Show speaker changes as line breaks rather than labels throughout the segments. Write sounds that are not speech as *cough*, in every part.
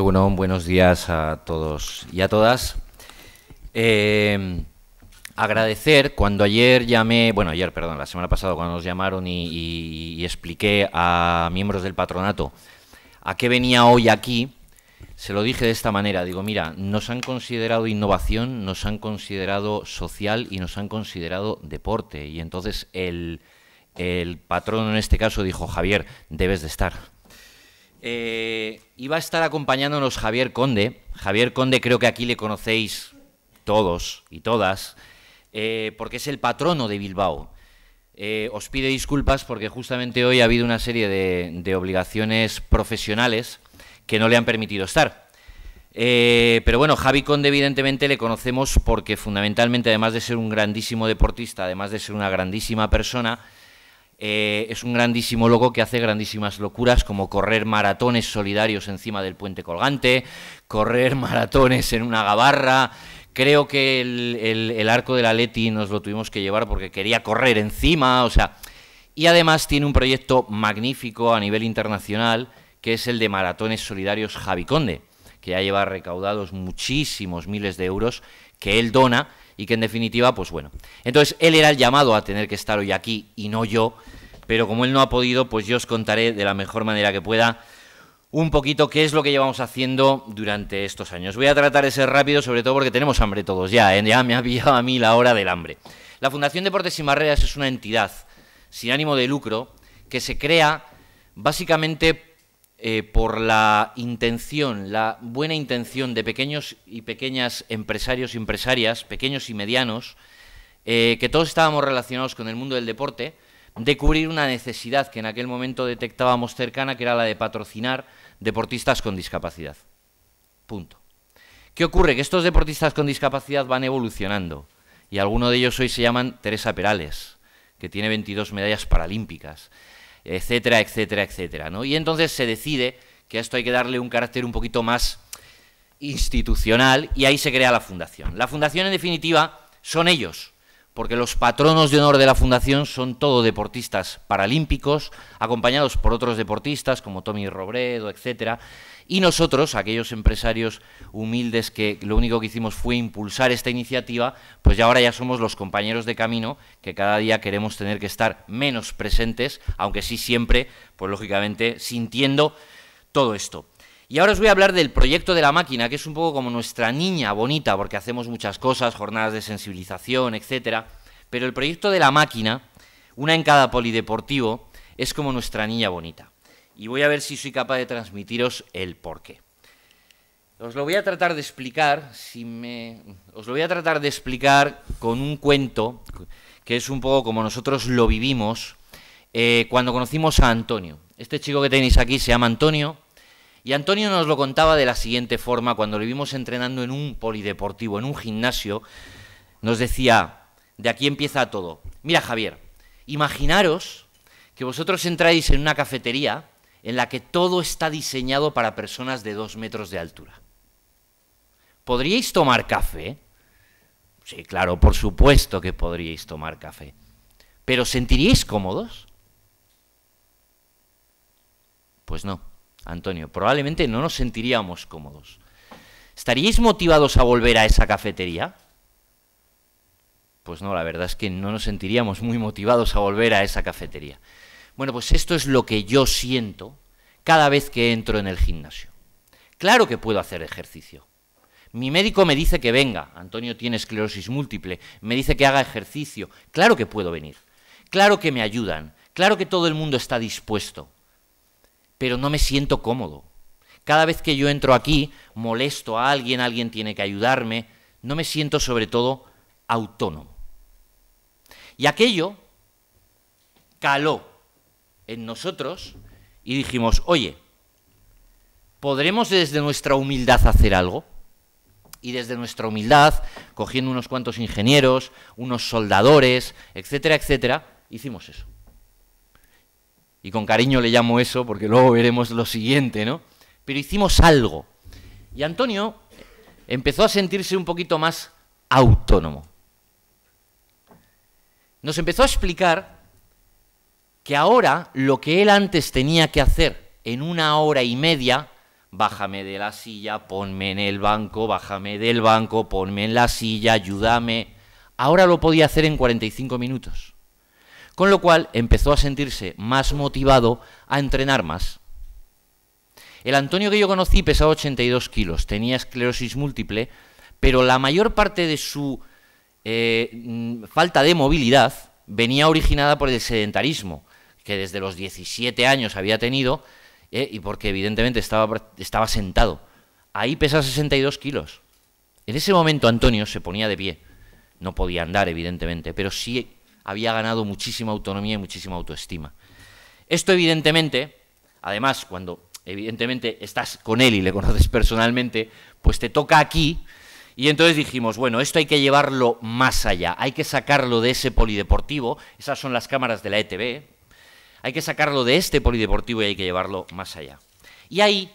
buenos días a todos y a todas. Eh, agradecer cuando ayer llamé, bueno, ayer, perdón, la semana pasada cuando nos llamaron y, expliqué a miembros del patronato a qué venía hoy aquí, se lo dije de esta manera, digo, mira, nos han considerado innovación, nos han considerado social y nos han considerado deporte. Y entonces el, el patrón en este caso dijo, Javier, debes de estar. Eh, iba a estar acompañándonos Javier Conde. Javier Conde creo que aquí le conocéis todos y todas, eh, porque es el patrono de Bilbao. Eh, os pide disculpas porque justamente hoy ha habido una serie de, de obligaciones profesionales que no le han permitido estar. pero bueno, Javi Conde evidentemente le conocemos porque fundamentalmente, además de ser un grandísimo deportista, además de ser una grandísima persona, eh, es un grandísimo loco que hace grandísimas locuras como correr maratones solidarios encima del puente colgante, correr *laughs* maratones en una gabarra. Creo que el, arco de la Leti nos lo tuvimos que llevar porque quería correr encima, o sea. Y además tiene un proyecto magnífico a nivel internacional que es el de maratones solidarios Javi Conde, que ya lleva recaudados muchísimos miles de euros que él dona y que en definitiva, pues bueno. Entonces, él era el llamado a tener que estar hoy aquí y no yo, pero como él no ha podido, pues yo os contaré de la mejor manera que pueda un poquito qué es lo que llevamos haciendo durante estos años. Voy a tratar de ser rápido, sobre todo porque tenemos hambre todos ya, ¿eh? ya me ha pillado a mí la hora del hambre. La Fundación Deportes y Barreras es una entidad sin ánimo de lucro que se crea básicamente eh, por la intención, la buena intención de pequeños y pequeñas empresarios y empresarias, pequeños y medianos, eh, que todos estábamos relacionados con el mundo del deporte, de cubrir una necesidad que en aquel momento detectábamos cercana, que era la de patrocinar deportistas con discapacidad. Punto. ¿Qué ocurre? Que estos deportistas con discapacidad van evolucionando y algunos de ellos hoy se llaman Teresa Perales, que tiene 22 medallas paralímpicas etcétera, etcétera, etcétera. ¿no? Y entonces se decide que esto hay que darle un carácter un poquito más institucional y ahí se crea la fundación. La fundación, en definitiva, son ellos, porque los patronos de honor de la Fundación son todo deportistas paralímpicos, acompañados por otros deportistas como Tommy Robredo, etcétera, y nosotros, aquellos empresarios humildes que lo único que hicimos fue impulsar esta iniciativa, pues ya ahora ya somos los compañeros de camino que cada día queremos tener que estar menos presentes, aunque sí siempre, pues lógicamente sintiendo todo esto. Y ahora os voy a hablar del proyecto de la máquina, que es un poco como nuestra niña bonita, porque hacemos muchas cosas, jornadas de sensibilización, etcétera. Pero el proyecto de la máquina, una en cada polideportivo, es como nuestra niña bonita. Y voy a ver si soy capaz de transmitiros el porqué. Os lo voy a tratar de explicar, si me... os lo voy a tratar de explicar con un cuento que es un poco como nosotros lo vivimos eh, cuando conocimos a Antonio. Este chico que tenéis aquí se llama Antonio, y Antonio nos lo contaba de la siguiente forma, cuando lo vimos entrenando en un polideportivo, en un gimnasio, nos decía, de aquí empieza todo. Mira Javier, imaginaros que vosotros entráis en una cafetería en la que todo está diseñado para personas de dos metros de altura. ¿Podríais tomar café? Sí, claro, por supuesto que podríais tomar café. ¿Pero sentiríais cómodos? Pues no. Antonio, probablemente no nos sentiríamos cómodos. ¿Estaríais motivados a volver a esa cafetería? Pues no, la verdad es que no nos sentiríamos muy motivados a volver a esa cafetería. Bueno, pues esto es lo que yo siento cada vez que entro en el gimnasio. Claro que puedo hacer ejercicio. Mi médico me dice que venga, Antonio tiene esclerosis múltiple, me dice que haga ejercicio. Claro que puedo venir. Claro que me ayudan. Claro que todo el mundo está dispuesto pero no me siento cómodo. Cada vez que yo entro aquí, molesto a alguien, alguien tiene que ayudarme, no me siento sobre todo autónomo. Y aquello caló en nosotros y dijimos, oye, ¿podremos desde nuestra humildad hacer algo? y desde nuestra humildad, cogiendo unos cuantos ingenieros, unos soldadores, etcétera, etcétera, hicimos eso y con cariño le llamo eso porque luego veremos lo siguiente, ¿no? Pero hicimos algo. Y Antonio empezó a sentirse un poquito más autónomo. Nos empezó a explicar que ahora lo que él antes tenía que hacer en una hora y media, bájame de la silla, ponme en el banco, bájame del banco, ponme en la silla, ayúdame, ahora lo podía hacer en 45 minutos. Con lo cual empezó a sentirse más motivado a entrenar más. El Antonio que yo conocí pesaba 82 kilos, tenía esclerosis múltiple, pero la mayor parte de su eh, falta de movilidad venía originada por el sedentarismo que desde los 17 años había tenido eh, y porque evidentemente estaba, estaba sentado. Ahí pesa 62 kilos. En ese momento Antonio se ponía de pie. No podía andar, evidentemente, pero sí había ganado muchísima autonomía y muchísima autoestima. Esto evidentemente, además cuando evidentemente estás con él y le conoces personalmente, pues te toca aquí y entonces dijimos, bueno, esto hay que llevarlo más allá, hay que sacarlo de ese polideportivo, esas son las cámaras de la ETB, hay que sacarlo de este polideportivo y hay que llevarlo más allá. Y ahí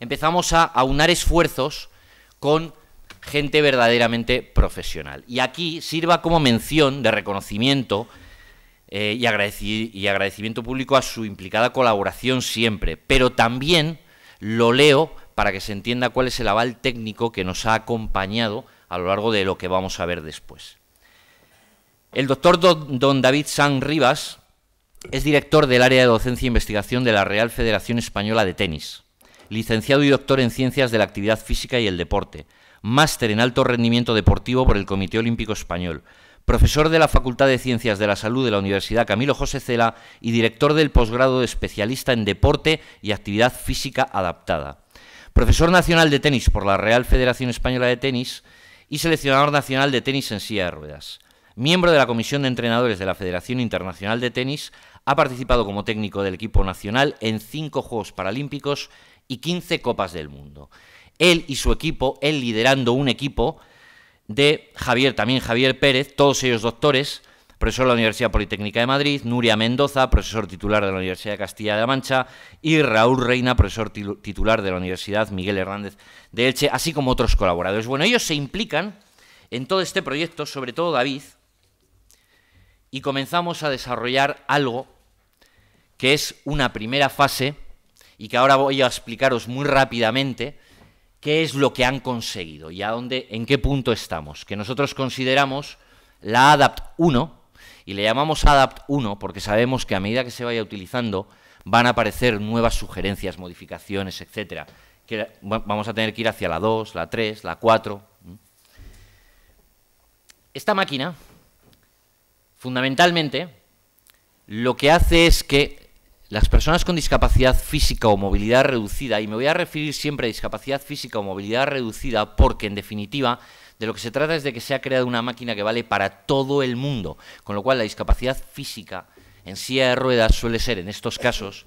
empezamos a aunar esfuerzos con gente verdaderamente profesional. Y aquí sirva como mención de reconocimiento eh, y, y agradecimiento público a su implicada colaboración siempre, pero también lo leo para que se entienda cuál es el aval técnico que nos ha acompañado a lo largo de lo que vamos a ver después. El doctor don David San Rivas es director del área de docencia e investigación de la Real Federación Española de Tenis, licenciado y doctor en ciencias de la actividad física y el deporte, máster en alto rendimiento deportivo por el Comité Olímpico Español, profesor de la Facultad de Ciencias de la Salud de la Universidad Camilo José Cela y director del posgrado de especialista en deporte y actividad física adaptada. Profesor nacional de tenis por la Real Federación Española de Tenis y seleccionador nacional de tenis en silla de ruedas. Miembro de la Comisión de Entrenadores de la Federación Internacional de Tenis, ha participado como técnico del equipo nacional en cinco Juegos Paralímpicos y 15 Copas del Mundo él y su equipo, él liderando un equipo de Javier, también Javier Pérez, todos ellos doctores, profesor de la Universidad Politécnica de Madrid, Nuria Mendoza, profesor titular de la Universidad de Castilla de la Mancha, y Raúl Reina, profesor titular de la Universidad Miguel Hernández de Elche, así como otros colaboradores. Bueno, ellos se implican en todo este proyecto, sobre todo David, y comenzamos a desarrollar algo que es una primera fase y que ahora voy a explicaros muy rápidamente, qué es lo que han conseguido y a dónde, en qué punto estamos, que nosotros consideramos la ADAPT 1 y le llamamos ADAPT 1 porque sabemos que a medida que se vaya utilizando van a aparecer nuevas sugerencias, modificaciones, etcétera, que vamos a tener que ir hacia la 2, la 3, la 4. Esta máquina fundamentalmente lo que hace es que las personas con discapacidad física o movilidad reducida, y me voy a referir siempre a discapacidad física o movilidad reducida porque, en definitiva, de lo que se trata es de que se ha creado una máquina que vale para todo el mundo, con lo cual la discapacidad física en silla de ruedas suele ser, en estos casos,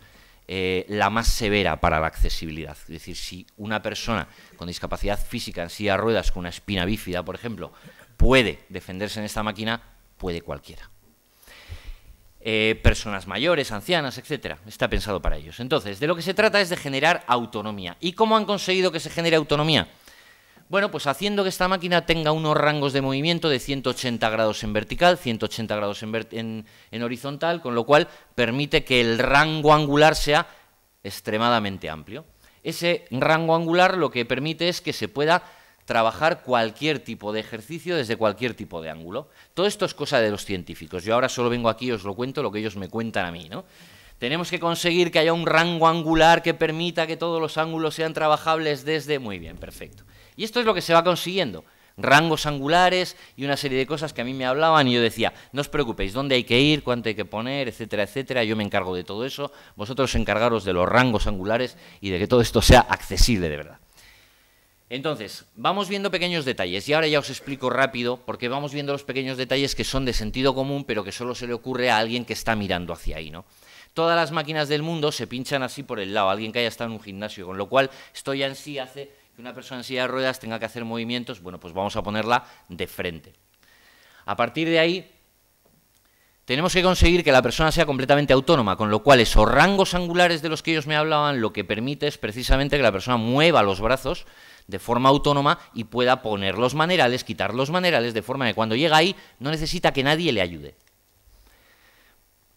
eh, la más severa para la accesibilidad. Es decir, si una persona con discapacidad física en silla de ruedas, con una espina bífida, por ejemplo, puede defenderse en esta máquina, puede cualquiera. Eh, personas mayores, ancianas, etcétera. Está pensado para ellos. Entonces, de lo que se trata es de generar autonomía. ¿Y cómo han conseguido que se genere autonomía? Bueno, pues haciendo que esta máquina tenga unos rangos de movimiento de 180 grados en vertical, 180 grados en horizontal, con lo cual permite que el rango angular sea extremadamente amplio. Ese rango angular lo que permite es que se pueda trabajar cualquier tipo de ejercicio desde cualquier tipo de ángulo. Todo esto es cosa de los científicos. Yo ahora solo vengo aquí y os lo cuento lo que ellos me cuentan a mí, ¿no? Tenemos que conseguir que haya un rango angular que permita que todos los ángulos sean trabajables desde... Muy bien, perfecto. Y esto es lo que se va consiguiendo. Rangos angulares y una serie de cosas que a mí me hablaban y yo decía, no os preocupéis, dónde hay que ir, cuánto hay que poner, etcétera, etcétera. Yo me encargo de todo eso, vosotros encargaros de los rangos angulares y de que todo esto sea accesible de verdad. Entonces, vamos viendo pequeños detalles y ahora ya os explico rápido porque vamos viendo los pequeños detalles que son de sentido común pero que solo se le ocurre a alguien que está mirando hacia ahí, ¿no? Todas las máquinas del mundo se pinchan así por el lado, alguien que haya estado en un gimnasio, con lo cual esto ya en sí hace que una persona en silla de ruedas tenga que hacer movimientos, bueno, pues vamos a ponerla de frente. A partir de ahí, tenemos que conseguir que la persona sea completamente autónoma, con lo cual esos rangos angulares de los que ellos me hablaban, lo que permite es precisamente que la persona mueva los brazos de forma autónoma y pueda poner los manerales, quitar los manerales, de forma que cuando llega ahí no necesita que nadie le ayude.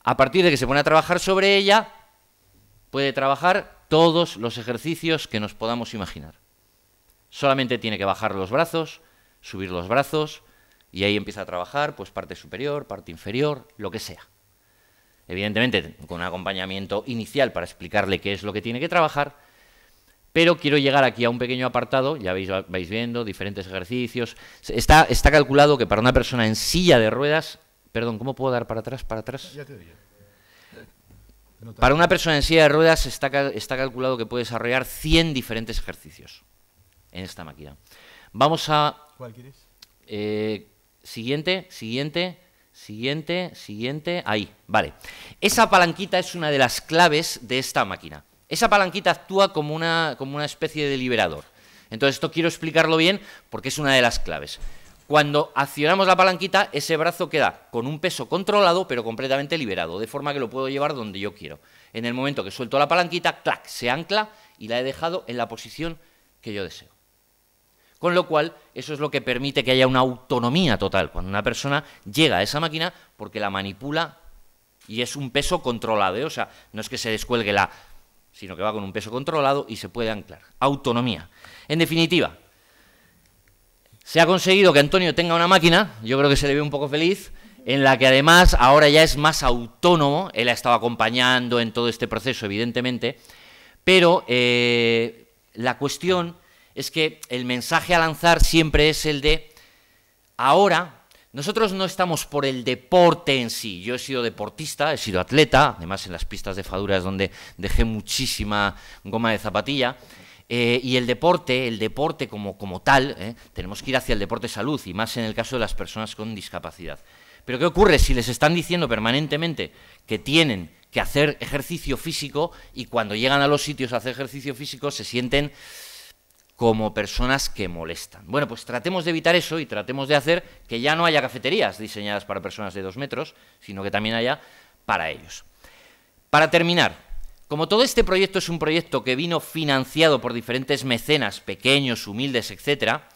A partir de que se pone a trabajar sobre ella, puede trabajar todos los ejercicios que nos podamos imaginar. Solamente tiene que bajar los brazos, subir los brazos, y ahí empieza a trabajar pues parte superior, parte inferior, lo que sea. Evidentemente, con un acompañamiento inicial para explicarle qué es lo que tiene que trabajar, pero quiero llegar aquí a un pequeño apartado, ya vais viendo, diferentes ejercicios. Está, calculado que para una persona en silla de ruedas, perdón, ¿cómo puedo dar para atrás? Para atrás. Ya te eh, Para una persona en silla de ruedas está, está calculado que puede desarrollar 100 diferentes ejercicios en esta máquina. Vamos a... ¿Cuál quieres? Eh, siguiente, siguiente, siguiente, siguiente. Ahí, vale. Esa palanquita es una de las claves de esta máquina. Esa palanquita actúa como una, como una especie de liberador. Entonces esto quiero explicarlo bien porque es una de las claves. Cuando accionamos la palanquita, ese brazo queda con un peso controlado, pero completamente liberado, de forma que lo puedo llevar donde yo quiero. En el momento que suelto la palanquita, clac, se ancla y la he dejado en la posición que yo deseo. Con lo cual, eso es lo que permite que haya una autonomía total, cuando una persona llega a esa máquina porque la manipula y es un peso controlado. ¿eh? O sea, no es que se descuelgue la sino que va con un peso controlado y se puede anclar. Autonomía. En definitiva, se ha conseguido que Antonio tenga una máquina, yo creo que se le ve un poco feliz, en la que además ahora ya es más autónomo, él ha estado acompañando en todo este proceso, evidentemente, pero eh, la cuestión es que el mensaje a lanzar siempre es el de, ahora nosotros no estamos por el deporte en sí. Yo he sido deportista, he sido atleta, además en las pistas de Fadura es donde dejé muchísima goma de zapatilla. Eh, y el deporte, el deporte como, como tal, eh, tenemos que ir hacia el deporte salud y más en el caso de las personas con discapacidad. Pero ¿qué ocurre si les están diciendo permanentemente que tienen que hacer ejercicio físico y cuando llegan a los sitios a hacer ejercicio físico se sienten como personas que molestan. Bueno, pues tratemos de evitar eso y tratemos de hacer que ya no haya cafeterías diseñadas para personas de dos metros, sino que también haya para ellos. Para terminar, como todo este proyecto es un proyecto que vino financiado por diferentes mecenas, pequeños, humildes, etcétera...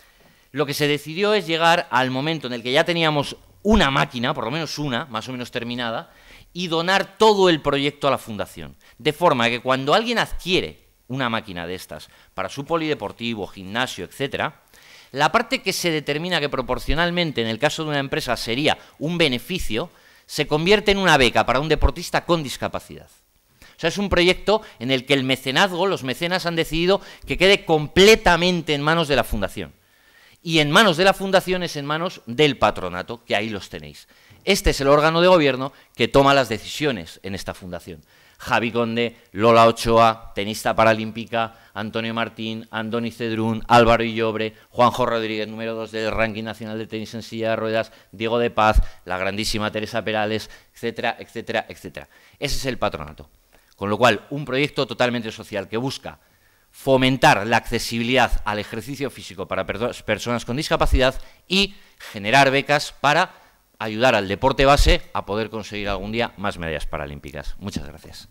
lo que se decidió es llegar al momento en el que ya teníamos una máquina, por lo menos una, más o menos terminada, y donar todo el proyecto a la fundación. De forma que cuando alguien adquiere una máquina de estas para su polideportivo, gimnasio, etcétera, la parte que se determina que proporcionalmente en el caso de una empresa sería un beneficio, se convierte en una beca para un deportista con discapacidad. O sea, es un proyecto en el que el mecenazgo, los mecenas han decidido que quede completamente en manos de la fundación. Y en manos de la fundación es en manos del patronato, que ahí los tenéis. Este es el órgano de gobierno que toma las decisiones en esta fundación. Javi Conde, Lola Ochoa, tenista paralímpica, Antonio Martín, Andoni Cedrún, Álvaro Illobre, Juanjo Rodríguez, número 2 del ranking nacional de tenis en silla de ruedas, Diego de Paz, la grandísima Teresa Perales, etcétera, etcétera, etcétera. Ese es el patronato. Con lo cual, un proyecto totalmente social que busca fomentar la accesibilidad al ejercicio físico para personas con discapacidad y generar becas para ayudar al deporte base a poder conseguir algún día más medallas paralímpicas. Muchas gracias.